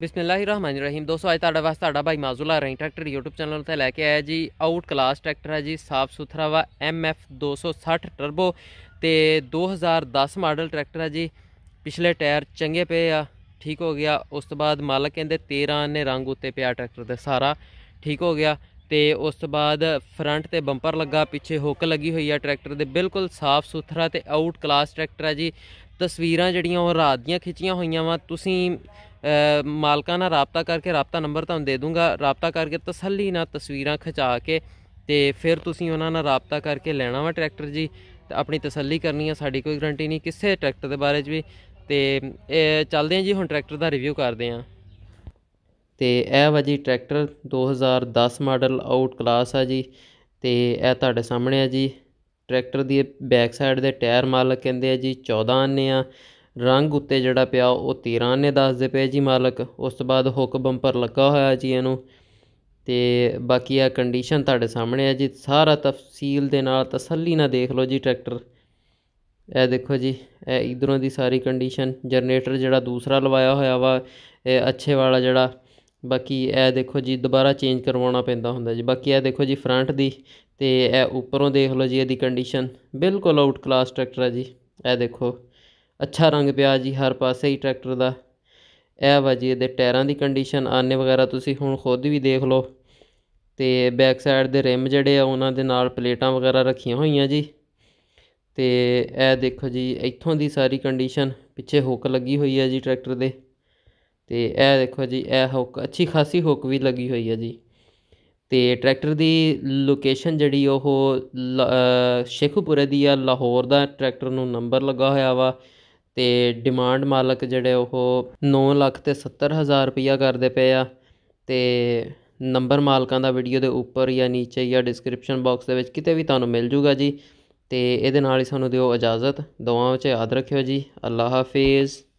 ਬਿਸਮਿਲ੍ਲਾਹਿਰਰਹਿਮਾਨਿਰਰਹੀਮ ਦੋਸਤੋ ਅੱਜ ਤੁਹਾਡਾ ਵਾਸਤੇ ਤੁਹਾਡਾ ਭਾਈ ਮਾਜ਼ੂਲਾ ਰਹੀ ਟਰੈਕਟਰ YouTube ਚੈਨਲ ਤੇ ਲੈ ਕੇ ਆਇਆ ਜੀ ਆਊਟ ਕਲਾਸ ਟਰੈਕਟਰ ਹੈ ਜੀ ਸਾਫ ਸੁਥਰਾ ਵਾ MF 260 ਟਰਬੋ ਤੇ 2010 ਮਾਡਲ ਟਰੈਕਟਰ ਹੈ ਜੀ ਪਿਛਲੇ ਟਾਇਰ ਚੰਗੇ ਪਏ ਆ ਠੀਕ ਹੋ ਗਿਆ ਉਸ ਤੋਂ ਬਾਅਦ ਮਾਲਕ ਕਹਿੰਦੇ 13 ਨੇ ਰੰਗ ਉੱਤੇ ਪਿਆ ਟਰੈਕਟਰ ਤੇ ਸਾਰਾ ਠੀਕ ਹੋ ਗਿਆ ਤੇ ਉਸ ਤੋਂ ਬਾਅਦ ਫਰੰਟ ਤੇ ਬੰਪਰ ਲੱਗਾ ਪਿੱਛੇ ਹੁੱਕ ਲੱਗੀ ਹੋਈ ਆ ਟਰੈਕਟਰ ਦੇ ਬਿਲਕੁਲ ਸਾਫ ਸੁਥਰਾ ਤੇ ਆਊਟ ਕਲਾਸ ਟਰੈਕਟਰ ਹੈ ਜੀ ਤਸਵੀਰਾਂ ਜਿਹੜੀਆਂ ਉਹ ਰਾਤ ਦੀਆਂ ਖਿੱਚੀਆਂ ਹੋਈਆਂ ਵਾ ਤੁਸੀਂ ਮਾਲਕਾਂ ਨਾਲ ਰਾਬਤਾ ਕਰਕੇ ਰਾਬਤਾ ਨੰਬਰ ਤੁਹਾਨੂੰ ਦੇ ਦੂੰਗਾ ਰਾਬਤਾ ਕਰਕੇ ਤਸੱਲੀ ਨਾਲ ਤਸਵੀਰਾਂ ਖਿਚਾ ਕੇ ਤੇ ਫਿਰ ਤੁਸੀਂ ਉਹਨਾਂ ਨਾਲ ਰਾਬਤਾ ਕਰਕੇ ਲੈਣਾ ਵਾ ਟਰੈਕਟਰ ਜੀ ਆਪਣੀ ਤਸੱਲੀ ਕਰਨੀ ਆ ਸਾਡੀ ਕੋਈ ਗਾਰੰਟੀ ਨਹੀਂ ਕਿਸੇ ਟਰੈਕਟਰ ਦੇ ਬਾਰੇ 'ਚ ਵੀ ਤੇ ਇਹ ਚੱਲਦੇ ਆ ਜੀ ਹੁਣ ਟਰੈਕਟਰ ਦਾ ਰਿਵਿਊ ਕਰਦੇ ਆ ਤੇ ਇਹ ਵਾ ਜੀ ਟਰੈਕਟਰ 2010 ਮਾਡਲ ਆਊਟ ਕਲਾਸ ਆ ਜੀ ਤੇ ਇਹ ਤੁਹਾਡੇ ਸਾਹਮਣੇ ਆ ਜੀ ਟਰੈਕਟਰ ਦੀ ਬੈਕ ਸਾਈਡ ਦੇ ਟਾਇਰ ਮਾਲਕ ਕਹਿੰਦੇ ਆ ਜੀ 14 ਆਨੇ ਆ ਰੰਗ ਉੱਤੇ ਜਿਹੜਾ ਪਿਆ ਉਹ 13 ਨੇ ਦੱਸਦੇ ਪਏ ਜੀ ਮਾਲਕ ਉਸ ਤੋਂ ਬਾਅਦ ਹੁੱਕ ਬੰਪਰ ਲੱਗਾ ਹੋਇਆ ਜੀ ਇਹਨੂੰ ਤੇ ਬਾਕੀ ਆ ਕੰਡੀਸ਼ਨ ਤੁਹਾਡੇ ਸਾਹਮਣੇ ਹੈ ਜੀ ਸਾਰਾ ਤਫਸੀਲ ਦੇ ਨਾਲ ਤਸੱਲੀ ਨਾਲ ਦੇਖ ਲਓ ਜੀ ਟਰੈਕਟਰ ਇਹ ਦੇਖੋ ਜੀ ਇਹ ਇਧਰੋਂ ਦੀ ਸਾਰੀ ਕੰਡੀਸ਼ਨ ਜਨਰੇਟਰ ਜਿਹੜਾ ਦੂਸਰਾ ਲਵਾਇਆ ਹੋਇਆ ਵਾ ਇਹ ਅੱਛੇ ਵਾਲਾ ਜਿਹੜਾ ਬਾਕੀ ਇਹ ਦੇਖੋ ਜੀ ਦੁਬਾਰਾ ਚੇਂਜ ਕਰਵਾਉਣਾ ਪੈਂਦਾ ਹੁੰਦਾ ਜੀ ਬਾਕੀ ਇਹ ਦੇਖੋ ਜੀ ਫਰੰਟ ਦੀ ਤੇ ਇਹ ਉੱਪਰੋਂ ਦੇਖ ਲਓ ਜੀ ਇਹਦੀ ਕੰਡੀਸ਼ਨ ਬਿਲਕੁਲ ਆਊਟ ਕਲਾਸ ਟਰੈਕਟਰ ਹੈ ਜੀ ਇਹ ਦੇਖੋ ਅੱਛਾ ਰੰਗ ਪਿਆ ਜੀ ਹਰ ਪਾਸੇ ਹੀ ਟਰੈਕਟਰ ਦਾ ਇਹ ਵਾ ਜੀ ਇਹਦੇ ਟਾਇਰਾਂ ਦੀ ਕੰਡੀਸ਼ਨ ਆਨੇ ਵਗੈਰਾ ਤੁਸੀਂ ਹੁਣ ਖੁਦ ਵੀ ਦੇਖ ਲਓ ਤੇ ਬੈਕ ਸਾਈਡ ਦੇ ਰਿਮ ਜਿਹੜੇ ਆ ਉਹਨਾਂ ਦੇ ਨਾਲ ਪਲੇਟਾਂ ਵਗੈਰਾ ਰੱਖੀਆਂ ਹੋਈਆਂ ਜੀ ਤੇ ਇਹ ਦੇਖੋ ਜੀ ਇੱਥੋਂ ਦੀ ਸਾਰੀ ਕੰਡੀਸ਼ਨ ਪਿੱਛੇ ਹੁੱਕ ਲੱਗੀ ਹੋਈ ਹੈ ਜੀ ਟਰੈਕਟਰ ਦੇ ਤੇ ਇਹ ਦੇਖੋ ਜੀ ਇਹ ਹੁੱਕ ਅੱਛੀ ਖਾਸੀ ਹੁੱਕ ਵੀ ਲੱਗੀ ਹੋਈ ਹੈ ਜੀ ਤੇ ਟਰੈਕਟਰ ਦੀ ਲੋਕੇਸ਼ਨ ਜਿਹੜੀ ਉਹ ਸ਼ੇਖੂਪੁਰੇ ਦੀ ਆ ਲਾਹੌਰ ਦਾ ਟਰੈਕਟਰ ਨੂੰ ਨੰਬਰ ਲੱਗਾ ਹੋਇਆ ਵਾ ਤੇ ਡਿਮਾਂਡ ਮਾਲਕ ਜਿਹੜੇ ਉਹ 9 ਲੱਖ ਤੇ 70 ਹਜ਼ਾਰ ਰੁਪਇਆ ਕਰਦੇ ਪਏ ਆ ਤੇ ਨੰਬਰ ਮਾਲਕਾਂ ਦਾ ਵੀਡੀਓ ਦੇ ਉੱਪਰ ਜਾਂ نیچے ਜਾਂ ਡਿਸਕ੍ਰਿਪਸ਼ਨ ਬਾਕਸ ਦੇ ਵਿੱਚ ਕਿਤੇ ਵੀ ਤੁਹਾਨੂੰ ਮਿਲ ਜੂਗਾ ਜੀ ਤੇ ਇਹਦੇ ਨਾਲ ਹੀ ਸਾਨੂੰ ਦਿਓ ਇਜਾਜ਼ਤ ਦੁਆਵਾਂ ਵਿੱਚ ਯਾਦ ਰੱਖਿਓ ਜੀ ਅੱਲਾਹ ਹਾਫਿਜ਼